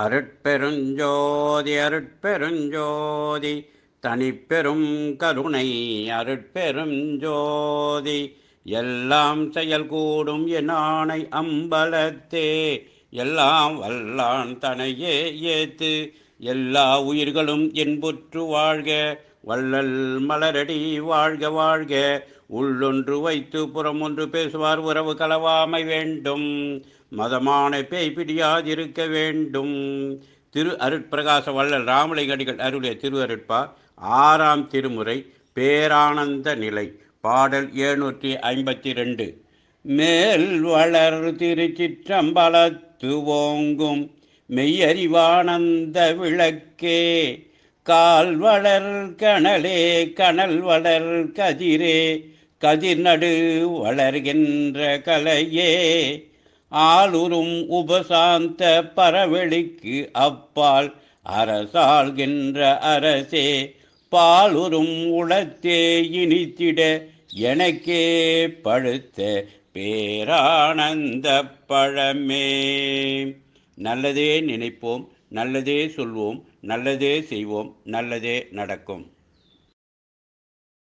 அருட்பெருஞ்சோதி அருட்பெருஞ்சோதி தனிப்பெரும் கருணை அருட்பெருஞ்சோதி எல்லாம் செயல் கூடும் என் ஆணை அம்பலத்தே எல்லாம் வல்லான் தனையே ஏத்து எல்லா உயிர்களும் என்புற்று வாழ்க வள்ளல் மலரடி வாழ்க வாழ்க உள்ளொன்று வைத்து புறம் ஒன்று பேசுவார் உறவு கலவாமை வேண்டும் மதமான பேய் பிடியாதிருக்க வேண்டும் திரு அருட்பிரகாச வள்ளல் ராமலிங்கடிகள் அருளிய திருவருட்பா ஆறாம் திருமுறை பேரானந்த நிலை பாடல் எழுநூற்றி ஐம்பத்தி ரெண்டு மேல் வளர் திருச்சிற்றம்பலத்து ஓங்கும் மெய்யறிவானந்த விளக்கே கால் வளர் கணலே கணல் வளர் கதிரே கதிர் நடு வளர்கின்ற கலையே ஆளுரும் உபசாந்த பரவெளிக்கு அப்பால் அரசாள்கின்ற அரசே பாலுறும் உளத்தே இனித்திட எனக்கே பழுத்த பேரானந்த பழமே நல்லதே நினைப்போம் நல்லதே சொல்வோம் நல்லதே செய்வோம் நல்லதே நடக்கும்